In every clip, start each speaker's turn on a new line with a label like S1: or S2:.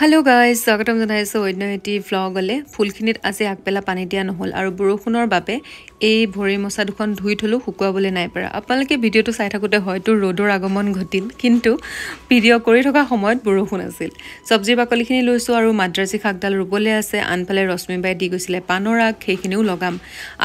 S1: hello' guys স্বাগতম জনাইছোঁ অন্য এটি ভ্লগলৈ ফুলখিনিত আজি আগবেলা পানী দিয়া নহ'ল আৰু বৰষুণৰ বাবে এই ভৰি মচা দুখন ধুই থ'লোঁ শুকুৱাবলৈ নাই পৰা আপোনালোকে ভিডিঅ'টো চাই থাকোঁতে হয়তো ৰ'দৰ আগমন ঘটিল কিন্তু ভিডিঅ' কৰি থকা সময়ত বৰষুণ আছিল চব্জি বাকলিখিনি লৈছোঁ আৰু মাদ্ৰাজী শাকডাল ৰুবলৈ আছে আনফালে ৰশ্মিবাই দি গৈছিলে পাণৰ আগ সেইখিনিও লগাম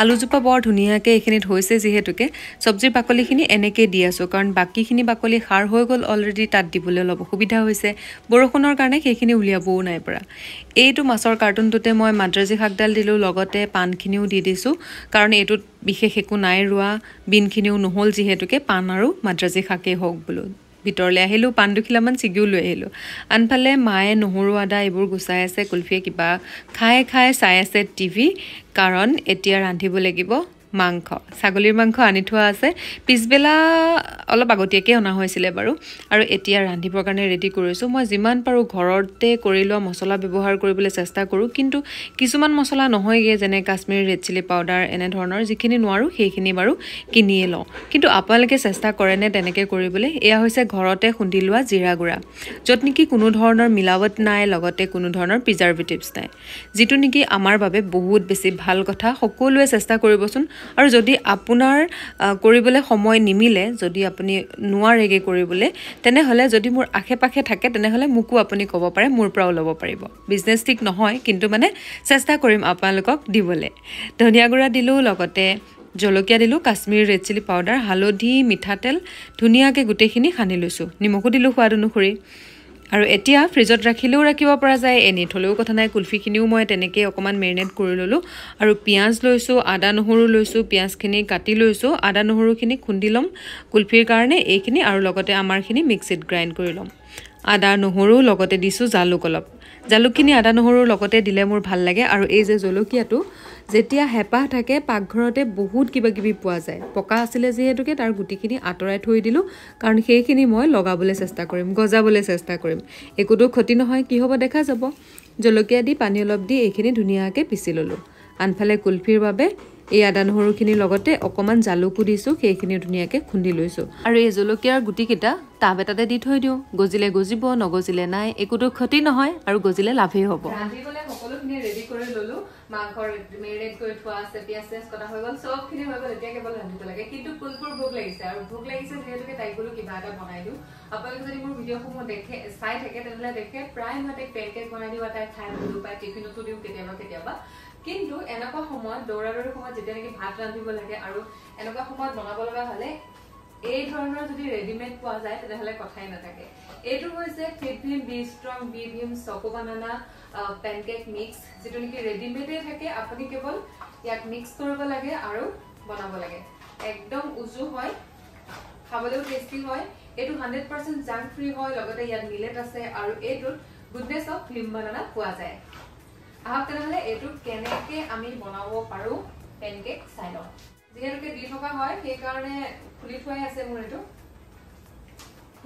S1: আলুজোপা বৰ ধুনীয়াকৈ এইখিনিত হৈছে যিহেতুকে চব্জিৰ বাকলিখিনি এনেকৈয়ে দি আছোঁ কাৰণ বাকীখিনি বাকলি সাৰ হৈ গ'ল অলৰেডি তাত দিবলৈ অলপ অসুবিধা হৈছে বৰষুণৰ কাৰণে সেইখিনি উলিয়াবও নাই পৰা এইটো মাছৰ কাৰ্টুনটোতে মই মাদ্ৰাজী শাকডাল দিলোঁ লগতে পাণখিনিও দি দিছোঁ কাৰণ এইটোত বিশেষ একো নাই ৰোৱা বিনখিনিও নহ'ল যিহেতুকে পাণ আৰু মাদ্ৰাজী শাকেই হওক বোলো ভিতৰলৈ আহিলোঁ পাণ দুখিলামান ছিগিও লৈ আহিলোঁ আনফালে মায়ে নহৰু আদা এইবোৰ গুচাই আছে কুলফিয়ে কিবা খাই খাই চাই আছে টিভি কাৰণ এতিয়া ৰান্ধিব লাগিব মাংস ছাগলীৰ মাংস আনি থোৱা আছে পিছবেলা অলপ আগতীয়াকৈ অনা হৈছিলে বাৰু আৰু এতিয়া ৰান্ধিবৰ কাৰণে ৰেডি কৰিছোঁ মই যিমান পাৰোঁ ঘৰতে কৰি লোৱা মছলা ব্যৱহাৰ কৰিবলৈ চেষ্টা কৰোঁ কিন্তু কিছুমান মছলা নহয়গৈ যেনে কাশ্মীৰ ৰেড চিলি পাউডাৰ এনেধৰণৰ যিখিনি নোৱাৰোঁ সেইখিনি বাৰু কিনিয়ে লওঁ কিন্তু আপোনালোকে চেষ্টা কৰেনে তেনেকৈ কৰিবলৈ এয়া হৈছে ঘৰতে খুন্দি লোৱা জিৰা গুড়া য'ত নেকি কোনো ধৰণৰ মিলাৱট নাই লগতে কোনো ধৰণৰ প্ৰিজাৰ্ভেটিভছ নাই যিটো নেকি আমাৰ বাবে বহুত বেছি ভাল কথা সকলোৱে চেষ্টা কৰিবচোন আৰু যদি আপোনাৰ কৰিবলৈ সময় নিমিলে যদি আপুনি নোৱাৰেগৈ কৰিবলৈ তেনেহ'লে যদি মোৰ আশে পাশে থাকে তেনেহ'লে মোকো আপুনি ক'ব পাৰে মোৰ পৰাও ল'ব পাৰিব বিজনেছ ঠিক নহয় কিন্তু মানে চেষ্টা কৰিম আপোনালোকক দিবলৈ ধনিয়া গুড়া দিলোঁ লগতে জলকীয়া দিলোঁ কাশ্মীৰ ৰেড চিলি পাউডাৰ হালধি মিঠাতেল ধুনীয়াকৈ গোটেইখিনি সানি লৈছোঁ নিমখো দিলোঁ সোৱাদ অনুসৰি আৰু এতিয়া ফ্ৰিজত ৰাখিলেও ৰাখিব পৰা যায় এনেই থলেও কথা নাই কুলফিখিনিও মই তেনেকৈ অকণমান মেৰিনেট কৰি ল'লোঁ আৰু পিঁয়াজ লৈছোঁ আদা নহৰু লৈছোঁ পিঁয়াজখিনি কাটি লৈছোঁ আদা নহৰুখিনি খুন্দি ল'ম কুলফিৰ কাৰণে এইখিনি আৰু লগতে আমাৰখিনি মিক্সিত গ্ৰাইণ্ড কৰি ল'ম আদা নহৰু লগতে দিছোঁ জালুক অলপ জালুকখিনি আদা নহৰুৰ লগতে দিলে মোৰ ভাল লাগে আৰু এই যে জলকীয়াটো যেতিয়া হেঁপাহ থাকে পাকঘৰতে বহুত কিবা কিবি পোৱা যায় পকা আছিলে যিহেতুকে তাৰ গুটিখিনি আঁতৰাই থৈ দিলোঁ কাৰণ সেইখিনি মই লগাবলৈ চেষ্টা কৰিম গজাবলৈ চেষ্টা কৰিম একোতো ক্ষতি নহয় কি হ'ব দেখা যাব জলকীয়া দি পানী অলপ দি এইখিনি ধুনীয়াকৈ পিচি ল'লোঁ আনফালে কুলফিৰ বাবে এই আদা নহৰুখিনিৰ লগতে অকণমান জালুকো দিছোঁ সেইখিনি ধুনীয়াকৈ খুন্দি লৈছোঁ আৰু এই জলকীয়াৰ গুটিকেইটা টাব এটাতে দি থৈ দিওঁ গজিলে গজিব নগজিলে নাই একোতো ক্ষতি নহয় আৰু গজিলে লাভেই হ'ব ৰান্ধিবলৈ সকলোখিনি ৰেডি কৰি ল'লোঁ মাংস মেৰিনেট কৰি থোৱা আছে পিঁয়াজ চিয়াজ কটা হৈ গ'ল চবখিনি হৈ গ'ল এতিয়া কেৱল ৰান্ধিব লাগে কিন্তু ফুলফুৰ ভোক লাগিছে আৰু ভোক লাগিছে যিহেতুকে তাইক বোলো কিবা এটা বনাই দিওঁ আপোনালোকে যদি মোৰ ভিডিঅ'সমূহ দেখে চাই থাকে তেনেহ'লে দেখে প্ৰায় মই তাইক পেনকেক বনাই দিওঁ বা তাইক খাই দিওঁ বা টিফিনতো দিওঁ কেতিয়াবা কেতিয়াবা কিন্তু এনেকুৱা সময়ত দৌৰা দৌৰি সময়ত যেতিয়া নেকি ভাত ৰান্ধিব লাগে আৰু এনেকুৱা সময়ত বনাব লগা হ'লে এই ধৰণৰ যদি ৰেডিমেড পোৱা যায় তেনেহ'লে কথাই নাথাকে এইটো হৈছে fit Bhim be strong be Bhim চকু বানানা পেনকেক মিক্স যিটো নেকি ৰেডিমেডে থাকে আপুনি কেৱল ইয়াক মিক্স কৰিব লাগে আৰু বনাব লাগে একদম উজু হয় খাবলৈও টেষ্টি হয় এইটো হাণ্ড্ৰেড পাৰ্চেণ্ট জাংক ফ্ৰী হয় লগতে ইয়াত মিলেট আছে আৰু এইটোত গুডনেছ অফ ক্ৰীম বানানা পোৱা যায় আহক তেনেহ'লে এইটোত কেনেকৈ আমি বনাব পাৰোঁ পেনকেক চাই লওঁ যিহেতুকে দি থকা হয় সেইকাৰণে খুলি থোৱাই আছে মোৰ এইটো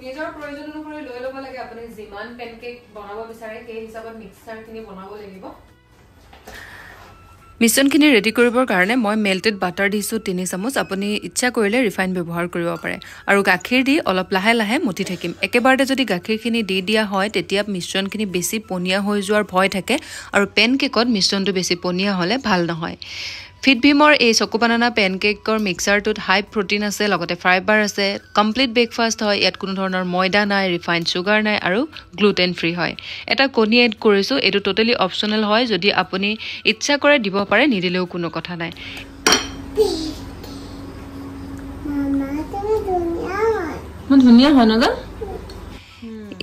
S1: নিজৰ প্ৰয়োজন অনুসৰি লৈ ল'ব লাগে আপুনি যিমান পেনকেক বনাব বিচাৰে সেই হিচাপত মিক্সাৰখিনি বনাব লাগিব মিশ্ৰণখিনি ৰেডি কৰিবৰ কাৰণে মই মেল্টেড বাটাৰ দিছোঁ তিনি চামুচ আপুনি ইচ্ছা কৰিলে ৰিফাইন ব্যৱহাৰ কৰিব পাৰে আৰু গাখীৰ দি অলপ লাহে লাহে মঠি থাকিম একেবাৰতে যদি গাখীৰখিনি দি দিয়া হয় তেতিয়া মিশ্ৰণখিনি বেছি পনীয়া হৈ যোৱাৰ ভয় থাকে আৰু পেন কেকত মিশ্ৰণটো বেছি পনীয়া হ'লে ভাল নহয় ফিট ভীমৰ এই চকু বানানা কেকৰ মিক্সাৰটোত হাই প্ৰটিন আছে লগতে ফাইবাৰ আছে কমপ্লিট ব্ৰেকফাষ্ট হয় ইয়াত কোনো ধৰণৰ ময়দা নাই ৰিফাইন চুগাৰ নাই আৰু গ্লুটেন ফ্ৰী হয় এটা কণী এড কৰিছোঁ এইটো ট'টেলি অপচনেল হয় যদি আপুনি ইচ্ছা কৰে দিব পাৰে নিদিলেও কোনো কথা নাই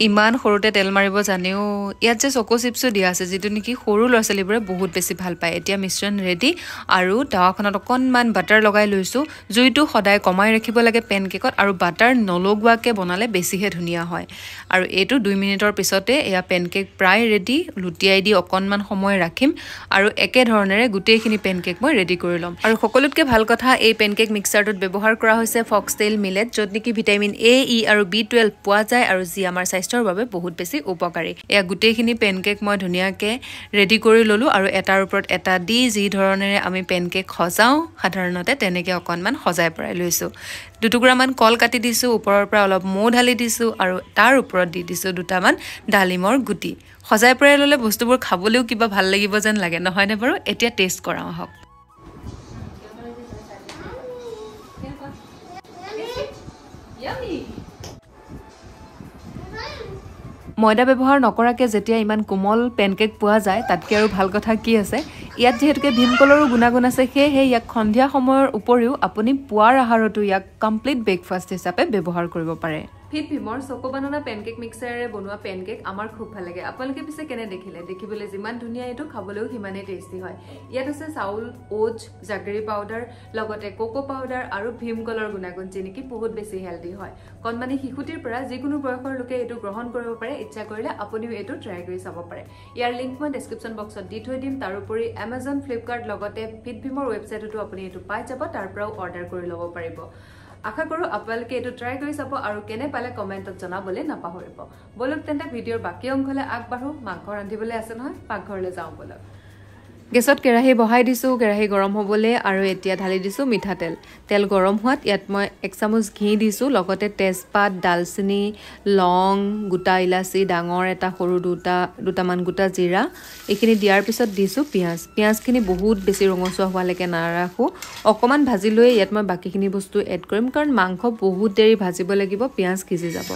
S1: ইমান সৰুতে তেল মাৰিব জানেও ইয়াত যে চকু চিপছো দিয়া আছে যিটো নেকি সৰু ল'ৰা ছোৱালীবোৰে বহুত বেছি ভাল পায় এতিয়া মিশ্ৰণ ৰেডি আৰু টাৱাখনত অকণমান বাটাৰ লগাই লৈছোঁ জুইটো সদায় কমাই ৰাখিব লাগে পেন কেকত আৰু বাটাৰ নলগোৱাকৈ বনালে বেছিহে ধুনীয়া হয় আৰু এইটো দুই মিনিটৰ পিছতে এয়া পেন কেক প্ৰায় ৰেডি লুটিয়াই দি অকণমান সময় ৰাখিম আৰু একেধৰণেৰে গোটেইখিনি পেন কেক মই ৰেডি কৰি ল'ম আৰু সকলোতকৈ ভাল কথা এই পেন কেক মিক্সাৰটোত ব্যৱহাৰ কৰা হৈছে ফক্সটেইল মিলেট য'ত নেকি ভিটামিন এ ই আৰু বি টুৱেল্ভ পোৱা যায় আৰু যি আমাৰ চাই স্বাস্থ্যৰ বাবে বহুত বেছি উপকাৰী এয়া গোটেইখিনি পেনকেক মই ধুনীয়াকৈ ৰেডি কৰি ল'লোঁ আৰু এটাৰ ওপৰত এটা দি যি ধৰণেৰে আমি পেনকেক সজাওঁ সাধাৰণতে তেনেকৈ অকণমান সজাই পৰাই লৈছোঁ দুটুকুৰামান কল কাটি দিছোঁ ওপৰৰ পৰা অলপ মৌ ঢালি দিছোঁ আৰু তাৰ ওপৰত দি দিছোঁ দুটামান ডালিমৰ গুটি সজাই পৰাই ল'লে বস্তুবোৰ খাবলৈও কিবা ভাল লাগিব যেন লাগে নহয়নে বাৰু এতিয়া টেষ্ট কৰাওঁ আহক ময়দা ব্যৱহাৰ নকৰাকৈ যেতিয়া ইমান কোমল পেনকেক পোৱা যায় তাতকৈ আৰু ভাল কথা কি আছে ইয়াত যিহেতুকে ভীমকলৰো গুণাগুণ আছে সেয়েহে ইয়াক সন্ধিয়া সময়ৰ উপৰিও আপুনি পুৱাৰ আহাৰতো ইয়াক কমপ্লিট ব্ৰেকফাষ্ট হিচাপে ব্যৱহাৰ কৰিব পাৰে সেই প্ৰিমৰ চকো বানানা পেনকেক মিক্সাৰেৰে বনোৱা পেনকেক আমাৰ খুব ভাল লাগে আপোনালোকে পিছে কেনে দেখিলে দেখিবলৈ যিমান ধুনীয়া এইটো খাবলৈও সিমানেই টেষ্টি হয় ইয়াত আছে চাউল অ'জ জাগৰী পাউডাৰ লগতে কোকো পাউডাৰ আৰু ভীমকলৰ গুণাগুণ যি নেকি বহুত বেছি হেল্ডি হয় কণমানি শিশুটিৰ পৰা যিকোনো বয়সৰ লোকে এইটো গ্ৰহণ কৰিব পাৰে ইচ্ছা কৰিলে আপুনিও এইটো ট্ৰাই কৰি চাব পাৰে ইয়াৰ লিংক মই ডেছক্ৰিপশ্যন বক্সত দি থৈ দিম তাৰোপৰি এমাজন ফ্লিপকাৰ্ট লগতে ফিট ভীমৰ ৱেবছাইটতো আপুনি এইটো পাই যাব তাৰ পৰাও অৰ্ডাৰ কৰি ল'ব পাৰিব আশা কৰোঁ আপোনালোকে এইটো ট্ৰাই কৰি চাব আৰু কেনে পালে কমেণ্টত জনাবলৈ নাপাহৰিব বলক তেন্তে ভিডিঅ'ৰ বাকী অংশলৈ আগবাঢ়ো মাংস ৰান্ধিবলৈ আছে নহয় পাকঘৰলৈ যাওঁ বলক গেছত কেৰাহী বহাই দিছোঁ কেৰাহী গৰম হ'বলৈ আৰু এতিয়া ঢালি দিছোঁ মিঠাতেল তেল গৰম হোৱাত ইয়াত মই এক চামুচ ঘি দিছোঁ লগতে তেজপাত ডালচেনি লং গোটা ইলাচি ডাঙৰ এটা সৰু দুটা দুটামান গোটা জিৰা এইখিনি দিয়াৰ পিছত দিছোঁ পিঁয়াজ পিঁয়াজখিনি বহুত বেছি ৰঙচুৱা হোৱালৈকে নাৰাখোঁ অকণমান ভাজি লৈ ইয়াত মই বাকীখিনি বস্তু এড কৰিম কাৰণ মাংস বহুত দেৰি ভাজিব লাগিব পিঁয়াজ সিজি যাব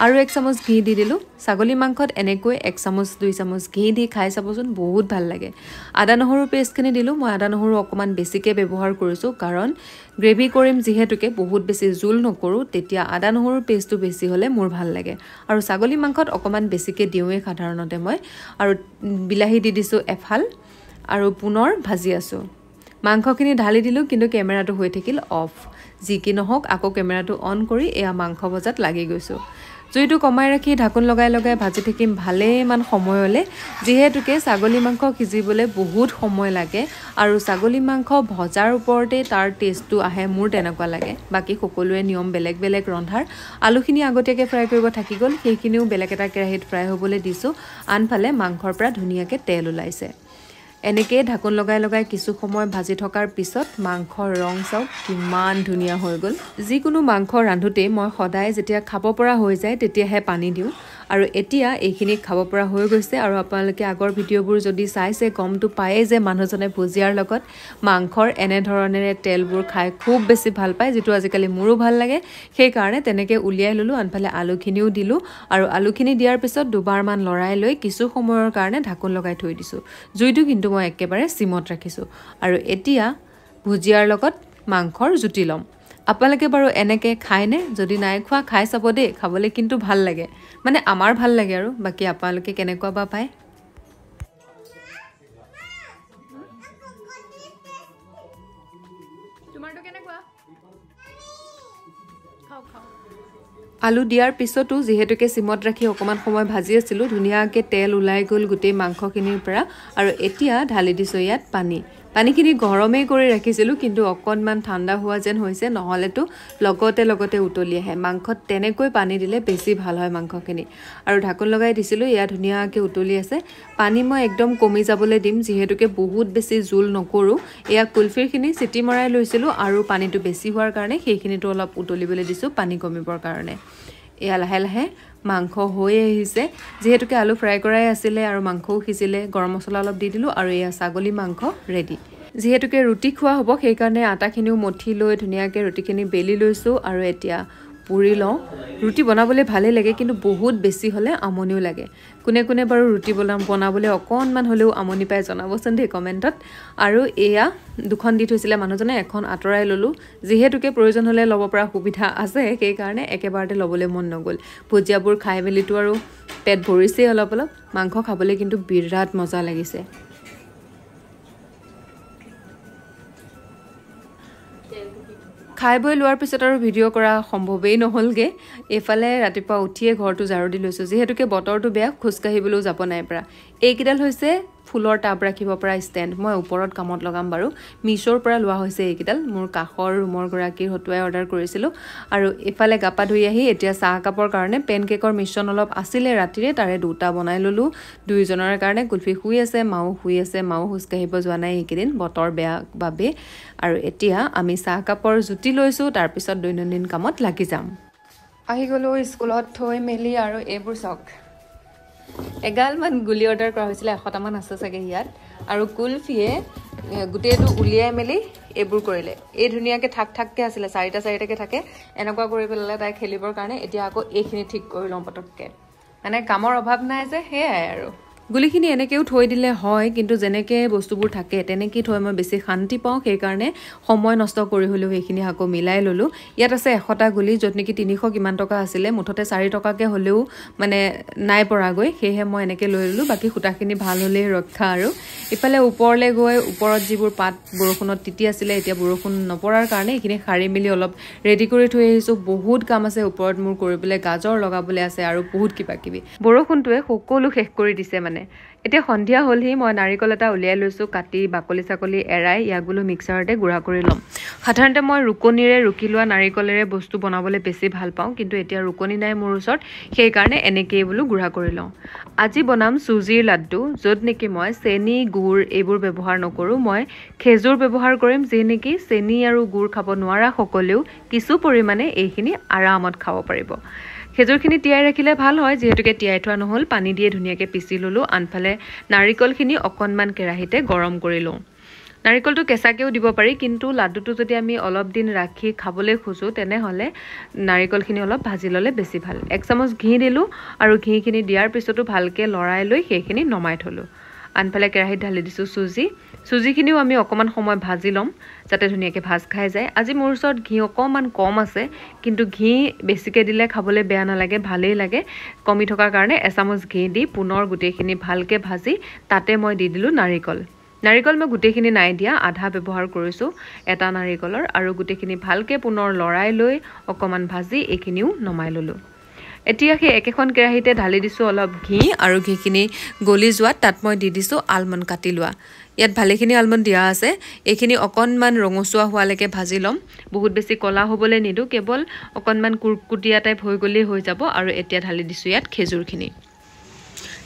S1: আৰু এক চামুচ ঘি দি দিলোঁ ছাগলী মাংসত এনেকৈ এক চামুচ দুই চামুচ ঘি দি খাই চাবচোন বহুত ভাল লাগে আদা নহৰু পেষ্টখিনি দিলোঁ মই আদা নহৰু অকণমান বেছিকৈ ব্যৱহাৰ কৰিছোঁ কাৰণ গ্ৰেভি কৰিম যিহেতুকে বহুত বেছি জোল নকৰোঁ তেতিয়া আদা নহৰু পেষ্টটো বেছি হ'লে মোৰ ভাল লাগে আৰু ছাগলী মাংসত অকণমান বেছিকৈ দিওঁৱেই সাধাৰণতে মই আৰু বিলাহী দি দিছোঁ এফাল আৰু পুনৰ ভাজি আছোঁ মাংসখিনি ঢালি দিলোঁ কিন্তু কেমেৰাটো হৈ থাকিল অফ যি কি নহওক আকৌ কেমেৰাটো অন কৰি এয়া মাংস বজাত লাগি গৈছোঁ জুইটো কমাই ৰাখি ঢাকোন লগাই লগাই ভাজি থাকিম ভালেমান সময়লৈ যিহেতুকে ছাগলী মাংস সিজিবলৈ বহুত সময় লাগে আৰু ছাগলী মাংস ভজাৰ ওপৰতে তাৰ টেষ্টটো আহে মোৰ তেনেকুৱা লাগে বাকী সকলোৱে নিয়ম বেলেগ বেলেগ ৰন্ধাৰ আলুখিনি আগতীয়াকৈ ফ্ৰাই কৰিব থাকি গ'ল সেইখিনিও বেলেগ এটা কেৰাহীত ফ্ৰাই হ'বলৈ দিছোঁ আনফালে মাংসৰ পৰা ধুনীয়াকৈ তেল ওলাইছে এনেকেই ঢাকোন লগাই লগাই কিছু সময় ভাজি থকাৰ পিছত মাংসৰ ৰং চাওক কিমান ধুনীয়া হৈ গ'ল যিকোনো মাংস ৰান্ধোতেই মই সদায় যেতিয়া খাব পৰা হৈ যায় তেতিয়াহে পানী দিওঁ আৰু এতিয়া এইখিনি খাব পৰা হৈ গৈছে আৰু আপোনালোকে আগৰ ভিডিঅ'বোৰ যদি চাইছে গমটো পায়ে যে মানুহজনে ভুজিয়াৰ লগত মাংসৰ এনেধৰণেৰে তেলবোৰ খাই খুব বেছি ভাল পায় যিটো আজিকালি মোৰো ভাল লাগে সেইকাৰণে তেনেকৈ উলিয়াই ল'লোঁ আনফালে আলুখিনিও দিলোঁ আৰু আলুখিনি দিয়াৰ পিছত দুবাৰমান লৰাই লৈ কিছু সময়ৰ কাৰণে ঢাকোন লগাই থৈ দিছোঁ জুইটো কিন্তু মই একেবাৰে চিমত ৰাখিছোঁ আৰু এতিয়া ভুজিয়াৰ লগত মাংসৰ জুতি ল'ম আপোনালোকে বাৰু এনেকৈ খায়নে যদি নাই খোৱা খাই চাব দেই খাবলৈ কিন্তু ভাল লাগে মানে আমাৰ ভাল লাগে আৰু বাকী আপোনালোকে কেনেকুৱা বা পায় আলু দিয়াৰ পিছতো যিহেতুকে চিমত ৰাখি অকণমান সময় ভাজি আছিলোঁ ধুনীয়াকৈ তেল ওলাই গ'ল গোটেই মাংসখিনিৰ পৰা আৰু এতিয়া ঢালি দিছোঁ ইয়াত পানী পানীখিনি গৰমেই কৰি ৰাখিছিলোঁ কিন্তু অকণমান ঠাণ্ডা হোৱা যেন হৈছে নহ'লেতো লগতে লগতে উতলি আহে মাংসত তেনেকৈ পানী দিলে বেছি ভাল হয় মাংসখিনি আৰু ঢাকোন লগাই দিছিলোঁ এয়া ধুনীয়াকৈ উতলি আছে পানী মই একদম কমি যাবলৈ দিম যিহেতুকে বহুত বেছি জোল নকৰোঁ এয়া কুলফিৰখিনি চিটি মৰাই লৈছিলোঁ আৰু পানীটো বেছি হোৱাৰ কাৰণে সেইখিনিতো অলপ উতলিবলৈ দিছোঁ পানী কমিবৰ কাৰণে এয়া লাহে লাহে মাংস হৈ আহিছে যিহেতুকে আলু ফ্ৰাই কৰাই আছিলে আৰু মাংসও সিজিলে গৰম মছলা অলপ দি দিলোঁ আৰু এয়া ছাগলী মাংস ৰেডি যিহেতুকে ৰুটি খোৱা হ'ব সেইকাৰণে আটাখিনিও মঠি লৈ ধুনীয়াকৈ ৰুটিখিনি বেলি লৈছোঁ আৰু এতিয়া পুৰি লওঁ ৰুটি বনাবলৈ ভালেই লাগে কিন্তু বহুত বেছি হ'লে আমনিও লাগে কোনে কোনে বাৰু ৰুটি বনা বনাবলৈ অকণমান হ'লেও আমনি পায় জনাবচোন দেই কমেণ্টত আৰু এয়া দুখন দি থৈছিলে মানুহজনে এখন আঁতৰাই ল'লোঁ যিহেতুকে প্ৰয়োজন হ'লে ল'ব পৰা সুবিধা আছে সেইকাৰণে একেবাৰতে ল'বলৈ মন নগ'ল ভুজিয়াবোৰ খাই মেলিতো আৰু পেট ভৰিছেই অলপ অলপ মাংস খাবলৈ কিন্তু বিৰাট মজা লাগিছে খাই বৈ লোৱাৰ পিছত আৰু ভিডিঅ' কৰা সম্ভৱেই নহ'লগৈ এইফালে ৰাতিপুৱা উঠিয়ে ঘৰটো ঝাৰু দি লৈছোঁ যিহেতুকে বতৰটো বেয়া খোজকাঢ়িবলৈও যাব নাই পৰা এইকেইডাল হৈছে ফুলৰ টাব ৰাখিব পৰা ষ্টেণ্ড মই ওপৰত কামত লগাম বাৰু মিছ'ৰ পৰা লোৱা হৈছে এইকেইডাল মোৰ কাষৰ ৰুমৰ গৰাকীৰ হতুৱাই অৰ্ডাৰ কৰিছিলোঁ আৰু ইফালে গা পা ধুই আহি এতিয়া চাহকাপৰ কাৰণে পেন কেকৰ মিশ্ৰণ অলপ আছিলে ৰাতিৰে তাৰে দুটা বনাই ল'লোঁ দুয়োজনৰ কাৰণে কুলফি শুই আছে মাও শুই আছে মাও খোজকাঢ়িব যোৱা নাই এইকেইদিন বতৰ বেয়া বাবে আৰু এতিয়া আমি চাহ কাপৰ জুতি লৈছোঁ তাৰপিছত দৈনন্দিন কামত লাগি যাম আহি গ'লোঁ স্কুলত থৈ মেলি আৰু এইবোৰ চাওক এগালমান গুলি অৰ্ডাৰ কৰা হৈছিলে এশটামান আছে চাগে ইয়াত আৰু কুলফিয়ে গোটেইটো উলিয়াই মেলি এইবোৰ কৰিলে এই ধুনীয়াকে থাক থাককে আছিলে চাৰিটা চাৰিটাকে থাকে এনেকুৱা কৰি পেলালে তাই খেলিবৰ কাৰণে এতিয়া আকৌ এইখিনি ঠিক কৰি লওঁ পটককে মানে কামৰ অভাৱ নাই যে সেয়াই আৰু গুলিখিনি এনেকৈও থৈ দিলে হয় কিন্তু যেনেকৈ বস্তুবোৰ থাকে তেনেকৈ থৈ মই বেছি শান্তি পাওঁ সেইকাৰণে সময় নষ্ট কৰি হ'লেও সেইখিনি আকৌ মিলাই ল'লোঁ ইয়াত আছে এশটা গুলি য'ত নেকি তিনিশ কিমান টকা আছিলে মুঠতে চাৰি টকাকৈ হ'লেও মানে নাই পৰাগৈ সেয়েহে মই এনেকৈ লৈ ল'লোঁ বাকী সূতাখিনি ভাল হ'লেই ৰক্ষা আৰু ইফালে ওপৰলৈ গৈ ওপৰত যিবোৰ পাত বৰষুণত তিতি আছিলে এতিয়া বৰষুণ নপৰাৰ কাৰণে এইখিনি সাৰি মেলি অলপ ৰেডি কৰি থৈ আহিছোঁ বহুত কাম আছে ওপৰত মোৰ কৰিবলৈ গাজৰ লগাবলৈ আছে আৰু বহুত কিবা কিবি বৰষুণটোৱে সকলো শেষ কৰি দিছে মানে মানে এতিয়া সন্ধিয়া হ'লহি মই নাৰিকল এটা উলিয়াই লৈছোঁ কাটি বাকলি চাকলি এৰাই ইয়াক বোলো মিক্সাৰতে গুড়া কৰি ল'ম সাধাৰণতে মই ৰুকনিৰে ৰুকি লোৱা নাৰিকলেৰে বস্তু বনাবলৈ বেছি ভাল পাওঁ কিন্তু এতিয়া ৰুকনি নাই মোৰ ওচৰত সেইকাৰণে এনেকেই বোলো গুড়া কৰি লওঁ আজি বনাম চুজিৰ লাড্ডু য'ত নেকি মই চেনি গুড় এইবোৰ ব্যৱহাৰ নকৰোঁ মই খেজুৰ ব্যৱহাৰ কৰিম যি নেকি চেনি আৰু গুড় খাব নোৱাৰা সকলেও কিছু পৰিমাণে এইখিনি আৰামত খাব পাৰিব খেজুৰখিনি তিয়াই ৰাখিলে ভাল হয় যিহেতুকে তিয়াই থোৱা নহ'ল পানী দিয়ে ধুনীয়াকৈ পিচি ল'লোঁ আনফালে নাৰিকলখিনি অকণমান কেৰাহীতে গৰম কৰি লওঁ নাৰিকলটো কেঁচাকৈও দিব পাৰি কিন্তু লাডুটো যদি আমি অলপ দিন ৰাখি খাবলৈ খোজোঁ তেনেহ'লে নাৰিকলখিনি অলপ ভাজি ল'লে বেছি ভাল এক চামুচ ঘি দিলোঁ আৰু ঘিখিনি দিয়াৰ পিছতো ভালকৈ লৰাই লৈ সেইখিনি নমাই থ'লোঁ আনফালে কেৰাহীত ঢালি দিছোঁ চুজি চুজিখিনিও আমি অকণমান সময় ভাজি ল'ম যাতে ধুনীয়াকৈ ভাজ খাই যায় আজি মোৰ ওচৰত ঘি অকণমান কম আছে কিন্তু ঘি বেছিকৈ দিলে খাবলৈ বেয়া নালাগে ভালেই লাগে কমি থকাৰ কাৰণে এচামুচ ঘি দি পুনৰ গোটেইখিনি ভালকৈ ভাজি তাতে মই দি দিলোঁ নাৰিকল নাৰিকল মই গোটেইখিনি নাই দিয়া আধা ব্যৱহাৰ কৰিছোঁ এটা নাৰিকলৰ আৰু গোটেইখিনি ভালকৈ পুনৰ লৰাই লৈ অকণমান ভাজি এইখিনিও নমাই ল'লোঁ এতিয়া সেই একেখন কেৰাহীতে ঢালি দিছোঁ অলপ ঘি আৰু ঘিখিনি গলি যোৱাত তাত মই দি দিছোঁ আলমণ্ড কাটি লোৱা ইয়াত ভালেখিনি আলমণ্ড দিয়া আছে এইখিনি অকণমান ৰঙচুৱা হোৱালৈকে ভাজি ল'ম বহুত বেছি ক'লা হ'বলৈ নিদিওঁ কেৱল অকণমান কুৰকুটীয়া টাইপ হৈ গ'লেই হৈ যাব আৰু এতিয়া ঢালি দিছোঁ ইয়াত খেজুৰখিনি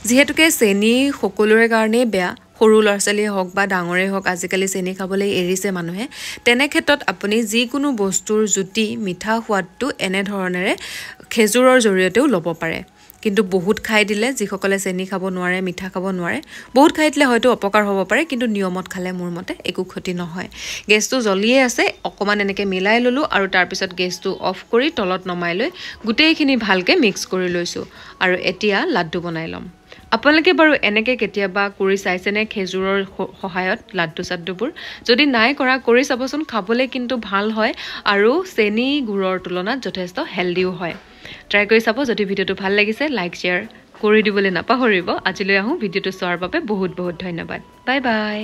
S1: যিহেতুকে চেনি সকলোৰে কাৰণেই বেয়া সৰু ল'ৰা ছোৱালীয়ে হওক বা ডাঙৰেই হওক আজিকালি চেনি খাবলৈ এৰিছে মানুহে তেনে ক্ষেত্ৰত আপুনি যিকোনো বস্তুৰ জুতি মিঠা সোৱাদটো এনেধৰণেৰে খেজুৰৰ জৰিয়তেও ল'ব পাৰে কিন্তু বহুত খাই দিলে যিসকলে চেনি খাব নোৱাৰে মিঠা খাব নোৱাৰে বহুত খাই দিলে হয়তো অপকাৰ হ'ব পাৰে কিন্তু নিয়মত খালে মোৰ মতে একো ক্ষতি নহয় গেছটো জ্বলিয়ে আছে অকণমান এনেকৈ মিলাই ল'লোঁ আৰু তাৰপিছত গেছটো অফ কৰি তলত নমাই লৈ গোটেইখিনি ভালকৈ মিক্স কৰি লৈছোঁ আৰু এতিয়া লাড্ডু বনাই ল'ম আপোনালোকে বাৰু এনেকৈ কেতিয়াবা কৰি চাইছেনে খেজুৰৰ সহায়ত লাড্ডু চাড্ডুবোৰ যদি নাই কৰা কৰি চাবচোন খাবলৈ কিন্তু ভাল হয় আৰু চেনি গুড়ৰ তুলনাত যথেষ্ট হেল্ডিও হয় ট্ৰাই কৰি চাব যদি ভিডিঅ'টো ভাল লাগিছে লাইক শ্বেয়াৰ কৰি দিবলৈ নাপাহৰিব আজিলৈ আহোঁ ভিডিঅ'টো চোৱাৰ বাবে বহুত বহুত ধন্যবাদ বাই বাই